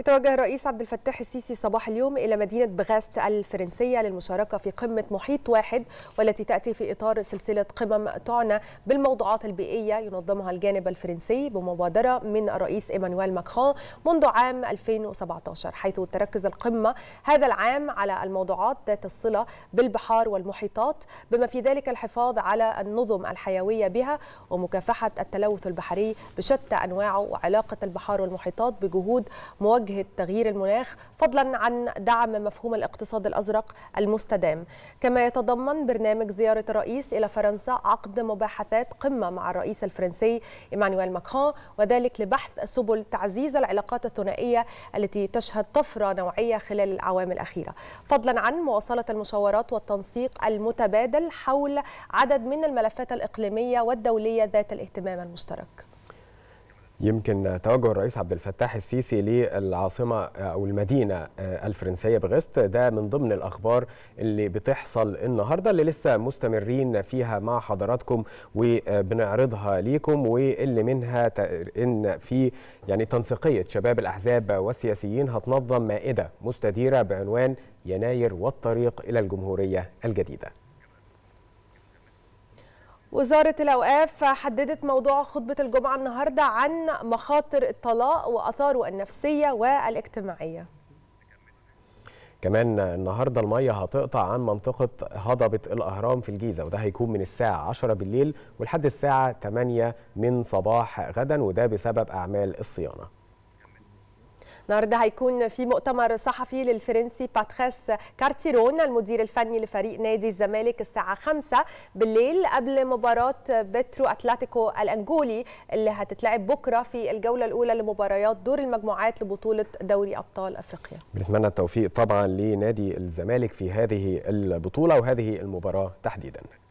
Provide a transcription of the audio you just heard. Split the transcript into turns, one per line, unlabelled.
يتوجه الرئيس عبد الفتاح السيسي صباح اليوم إلى مدينة بغاست الفرنسية للمشاركة في قمة محيط واحد والتي تأتي في إطار سلسلة قمم تعنى بالموضوعات البيئية ينظمها الجانب الفرنسي بمبادرة من الرئيس إيمانويل ماكرون منذ عام 2017 حيث تركز القمة هذا العام على الموضوعات ذات الصلة بالبحار والمحيطات بما في ذلك الحفاظ على النظم الحيوية بها ومكافحة التلوث البحري بشتى أنواعه وعلاقة البحار والمحيطات بجهود موجهة مواجهة تغيير المناخ فضلا عن دعم مفهوم الاقتصاد الأزرق المستدام كما يتضمن برنامج زيارة الرئيس إلى فرنسا عقد مباحثات قمة مع الرئيس الفرنسي إيمانويل ماكرون وذلك لبحث سبل تعزيز العلاقات الثنائية التي تشهد طفرة نوعية خلال الأعوام الأخيرة فضلا عن مواصلة المشاورات والتنسيق المتبادل حول عدد من الملفات الإقليمية والدولية ذات الاهتمام المشترك
يمكن توجه الرئيس عبد الفتاح السيسي للعاصمه او المدينه آه، الفرنسيه بغست ده من ضمن الاخبار اللي بتحصل النهارده اللي لسه مستمرين فيها مع حضراتكم وبنعرضها ليكم واللي منها ان في يعني تنسيقيه شباب الاحزاب والسياسيين هتنظم مائده مستديره بعنوان يناير والطريق الى الجمهوريه الجديده
وزارة الأوقاف حددت موضوع خطبة الجمعة النهاردة عن مخاطر الطلاق وأثاره النفسية والاجتماعية
كمان النهاردة المية هتقطع عن منطقة هضبة الأهرام في الجيزة وده هيكون من الساعة 10 بالليل ولحد الساعة 8 من صباح غدا وده بسبب أعمال الصيانة
النهارده هيكون في مؤتمر صحفي للفرنسي باتخاس كارتيرون المدير الفني لفريق نادي الزمالك الساعه 5 بالليل قبل مباراه بترو اتلتيكو الانجولي اللي هتتلعب بكره في الجوله الاولى لمباريات دور المجموعات لبطوله دوري ابطال افريقيا.
بنتمنى التوفيق طبعا لنادي الزمالك في هذه البطوله وهذه المباراه تحديدا.